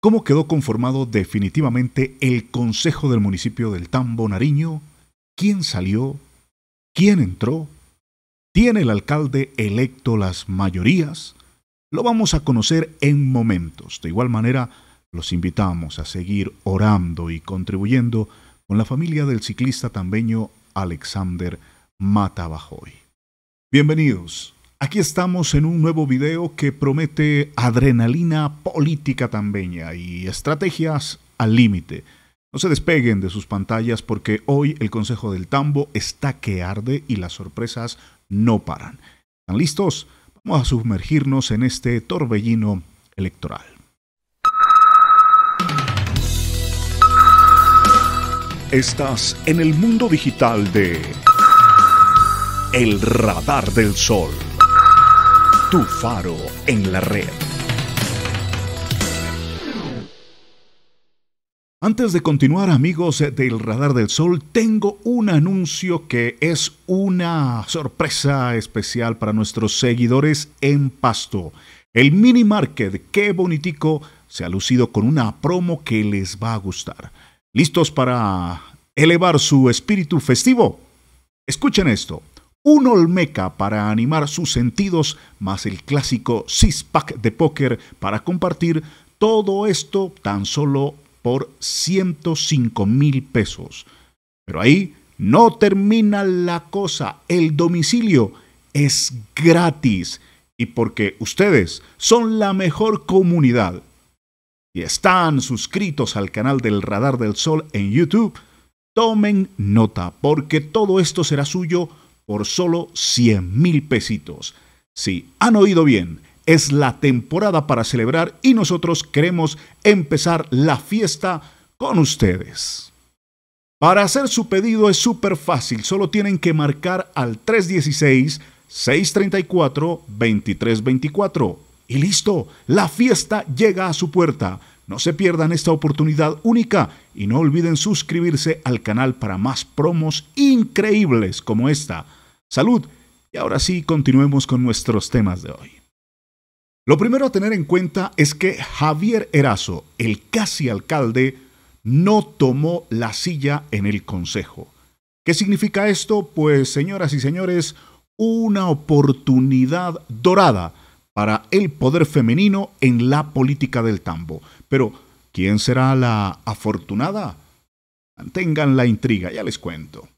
cómo quedó conformado definitivamente el Consejo del municipio del Tambo Nariño, quién salió, quién entró, tiene el alcalde electo las mayorías, lo vamos a conocer en momentos. De igual manera, los invitamos a seguir orando y contribuyendo con la familia del ciclista tambeño Alexander Matabajoy. Bienvenidos Aquí estamos en un nuevo video que promete adrenalina política tambeña y estrategias al límite. No se despeguen de sus pantallas porque hoy el Consejo del Tambo está que arde y las sorpresas no paran. ¿Están listos? Vamos a sumergirnos en este torbellino electoral. Estás en el mundo digital de El Radar del Sol. Tu faro en la red. Antes de continuar amigos del Radar del Sol, tengo un anuncio que es una sorpresa especial para nuestros seguidores en Pasto. El mini market, qué bonitico, se ha lucido con una promo que les va a gustar. ¿Listos para elevar su espíritu festivo? Escuchen esto un Olmeca para animar sus sentidos, más el clásico six-pack de póker para compartir, todo esto tan solo por 105 mil pesos. Pero ahí no termina la cosa, el domicilio es gratis y porque ustedes son la mejor comunidad y están suscritos al canal del Radar del Sol en YouTube, tomen nota porque todo esto será suyo por solo 100 mil pesitos. Si han oído bien. Es la temporada para celebrar y nosotros queremos empezar la fiesta con ustedes. Para hacer su pedido es súper fácil, solo tienen que marcar al 316-634-2324. Y listo, la fiesta llega a su puerta. No se pierdan esta oportunidad única y no olviden suscribirse al canal para más promos increíbles como esta salud y ahora sí continuemos con nuestros temas de hoy. Lo primero a tener en cuenta es que Javier Erazo, el casi alcalde, no tomó la silla en el Consejo. ¿Qué significa esto? Pues, señoras y señores, una oportunidad dorada para el poder femenino en la política del tambo. Pero, ¿quién será la afortunada? Mantengan la intriga, ya les cuento.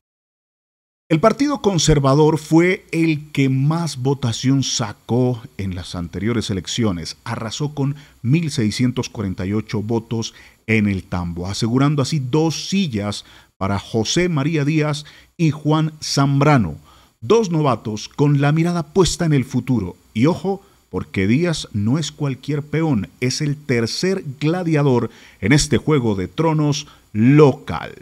El Partido Conservador fue el que más votación sacó en las anteriores elecciones. Arrasó con 1.648 votos en el tambo, asegurando así dos sillas para José María Díaz y Juan Zambrano, dos novatos con la mirada puesta en el futuro. Y ojo, porque Díaz no es cualquier peón, es el tercer gladiador en este juego de tronos local.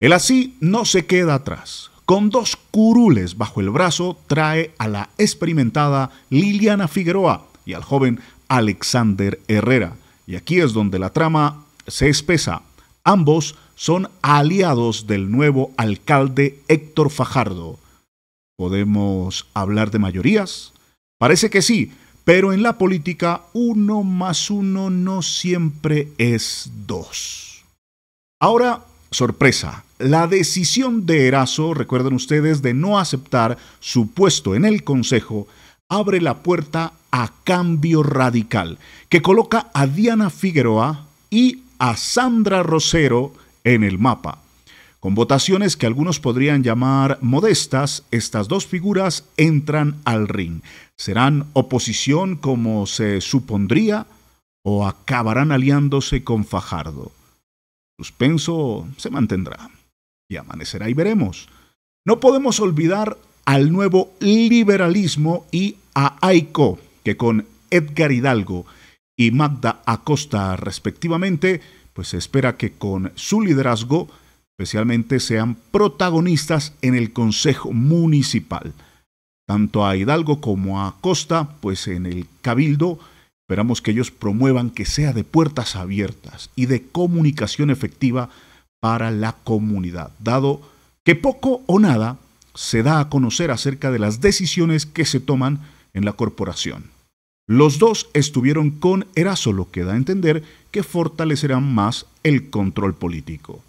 El así no se queda atrás. Con dos curules bajo el brazo trae a la experimentada Liliana Figueroa y al joven Alexander Herrera. Y aquí es donde la trama se espesa. Ambos son aliados del nuevo alcalde Héctor Fajardo. ¿Podemos hablar de mayorías? Parece que sí, pero en la política uno más uno no siempre es dos. Ahora, sorpresa, la decisión de Erazo, recuerden ustedes, de no aceptar su puesto en el Consejo, abre la puerta a cambio radical, que coloca a Diana Figueroa y a Sandra Rosero en el mapa. Con votaciones que algunos podrían llamar modestas, estas dos figuras entran al ring. ¿Serán oposición como se supondría o acabarán aliándose con Fajardo? Suspenso se mantendrá y amanecerá y veremos. No podemos olvidar al nuevo liberalismo y a AICO, que con Edgar Hidalgo y Magda Acosta respectivamente, pues se espera que con su liderazgo especialmente sean protagonistas en el Consejo Municipal. Tanto a Hidalgo como a Acosta, pues en el Cabildo, esperamos que ellos promuevan que sea de puertas abiertas y de comunicación efectiva para la comunidad, dado que poco o nada se da a conocer acerca de las decisiones que se toman en la corporación. Los dos estuvieron con Eraso, lo que da a entender que fortalecerán más el control político.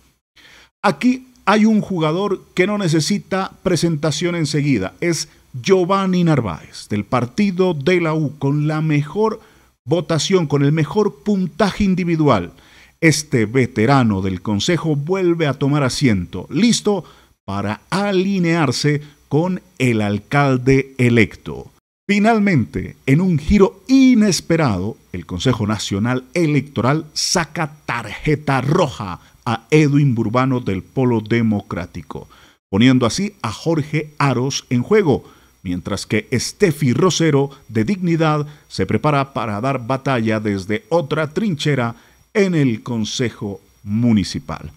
Aquí hay un jugador que no necesita presentación enseguida, es Giovanni Narváez, del partido de la U, con la mejor votación, con el mejor puntaje individual este veterano del Consejo vuelve a tomar asiento, listo para alinearse con el alcalde electo. Finalmente, en un giro inesperado, el Consejo Nacional Electoral saca tarjeta roja a Edwin Burbano del Polo Democrático, poniendo así a Jorge Aros en juego, mientras que Steffi Rosero de Dignidad se prepara para dar batalla desde otra trinchera en el Consejo Municipal.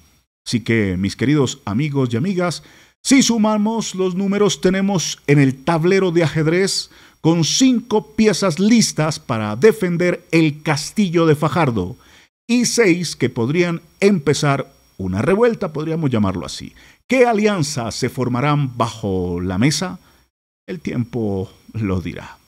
Así que, mis queridos amigos y amigas, si sumamos los números, tenemos en el tablero de ajedrez con cinco piezas listas para defender el castillo de Fajardo y seis que podrían empezar una revuelta, podríamos llamarlo así. ¿Qué alianzas se formarán bajo la mesa? El tiempo lo dirá.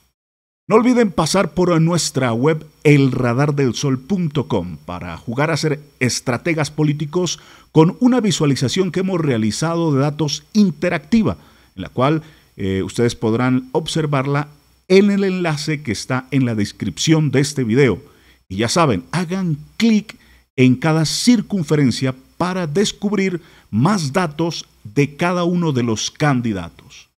No olviden pasar por nuestra web elradardelsol.com para jugar a ser estrategas políticos con una visualización que hemos realizado de datos interactiva, en la cual eh, ustedes podrán observarla en el enlace que está en la descripción de este video. Y ya saben, hagan clic en cada circunferencia para descubrir más datos de cada uno de los candidatos.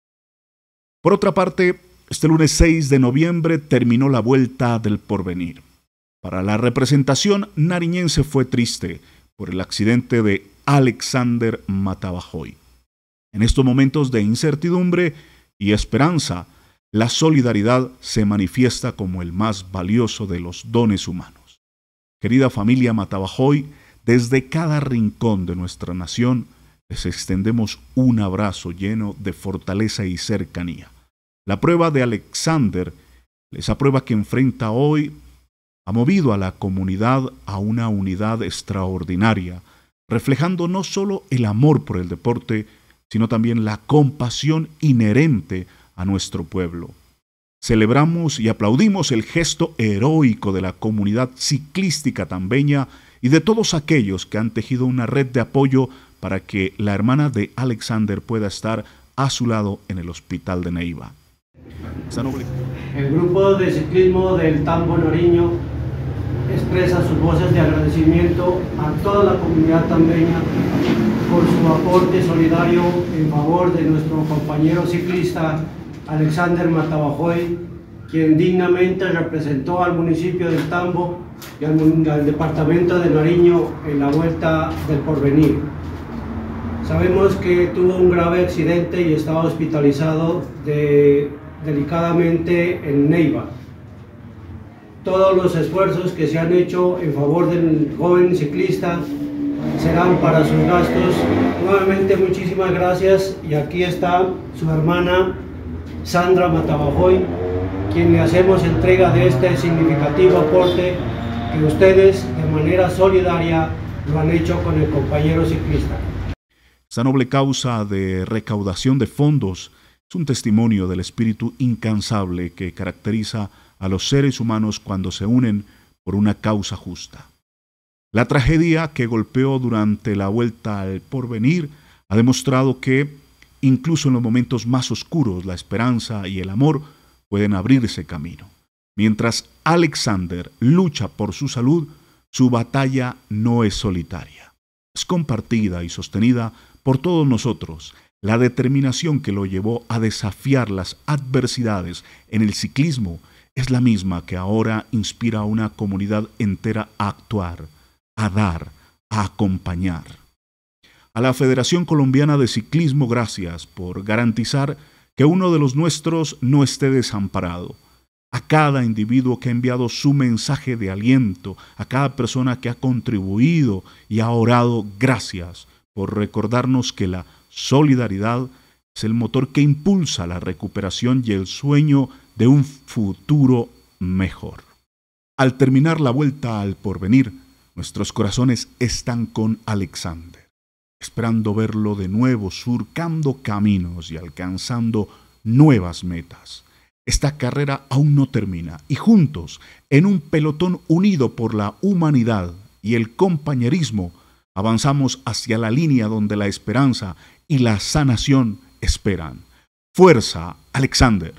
Por otra parte, este lunes 6 de noviembre terminó la vuelta del porvenir. Para la representación nariñense fue triste por el accidente de Alexander Matabajoy. En estos momentos de incertidumbre y esperanza, la solidaridad se manifiesta como el más valioso de los dones humanos. Querida familia Matabajoy, desde cada rincón de nuestra nación les extendemos un abrazo lleno de fortaleza y cercanía. La prueba de Alexander, esa prueba que enfrenta hoy, ha movido a la comunidad a una unidad extraordinaria, reflejando no solo el amor por el deporte, sino también la compasión inherente a nuestro pueblo. Celebramos y aplaudimos el gesto heroico de la comunidad ciclística tambeña y de todos aquellos que han tejido una red de apoyo para que la hermana de Alexander pueda estar a su lado en el hospital de Neiva. El grupo de ciclismo del Tambo Nariño expresa sus voces de agradecimiento a toda la comunidad tambeña por su aporte solidario en favor de nuestro compañero ciclista Alexander Matabajoy, quien dignamente representó al municipio del Tambo y al, al departamento de Nariño en la Vuelta del Porvenir. Sabemos que tuvo un grave accidente y estaba hospitalizado de delicadamente en Neiva. Todos los esfuerzos que se han hecho en favor del joven ciclista serán para sus gastos. Nuevamente muchísimas gracias y aquí está su hermana Sandra Matabajoy, quien le hacemos entrega de este significativo aporte que ustedes de manera solidaria lo han hecho con el compañero ciclista. Esta noble causa de recaudación de fondos es un testimonio del espíritu incansable que caracteriza a los seres humanos cuando se unen por una causa justa. La tragedia que golpeó durante la vuelta al porvenir ha demostrado que, incluso en los momentos más oscuros, la esperanza y el amor pueden abrirse camino. Mientras Alexander lucha por su salud, su batalla no es solitaria. Es compartida y sostenida por todos nosotros, la determinación que lo llevó a desafiar las adversidades en el ciclismo es la misma que ahora inspira a una comunidad entera a actuar, a dar, a acompañar. A la Federación Colombiana de Ciclismo, gracias por garantizar que uno de los nuestros no esté desamparado. A cada individuo que ha enviado su mensaje de aliento, a cada persona que ha contribuido y ha orado, gracias por recordarnos que la solidaridad es el motor que impulsa la recuperación y el sueño de un futuro mejor. Al terminar la vuelta al porvenir, nuestros corazones están con Alexander, esperando verlo de nuevo surcando caminos y alcanzando nuevas metas. Esta carrera aún no termina y juntos, en un pelotón unido por la humanidad y el compañerismo, Avanzamos hacia la línea donde la esperanza y la sanación esperan. Fuerza, Alexander.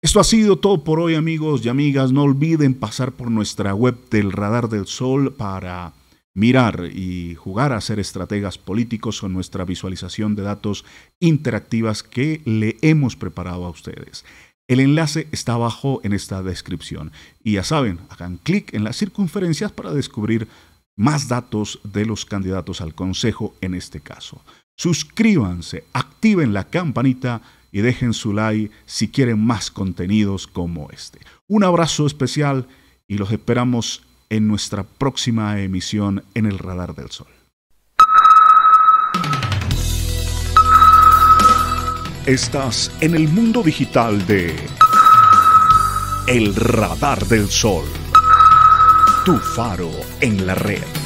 Esto ha sido todo por hoy amigos y amigas. No olviden pasar por nuestra web del Radar del Sol para mirar y jugar a ser estrategas políticos con nuestra visualización de datos interactivas que le hemos preparado a ustedes. El enlace está abajo en esta descripción. Y ya saben, hagan clic en las circunferencias para descubrir más datos de los candidatos al Consejo en este caso. Suscríbanse, activen la campanita y dejen su like si quieren más contenidos como este. Un abrazo especial y los esperamos en nuestra próxima emisión en el Radar del Sol. Estás en el mundo digital de El Radar del Sol. Tu faro en la red.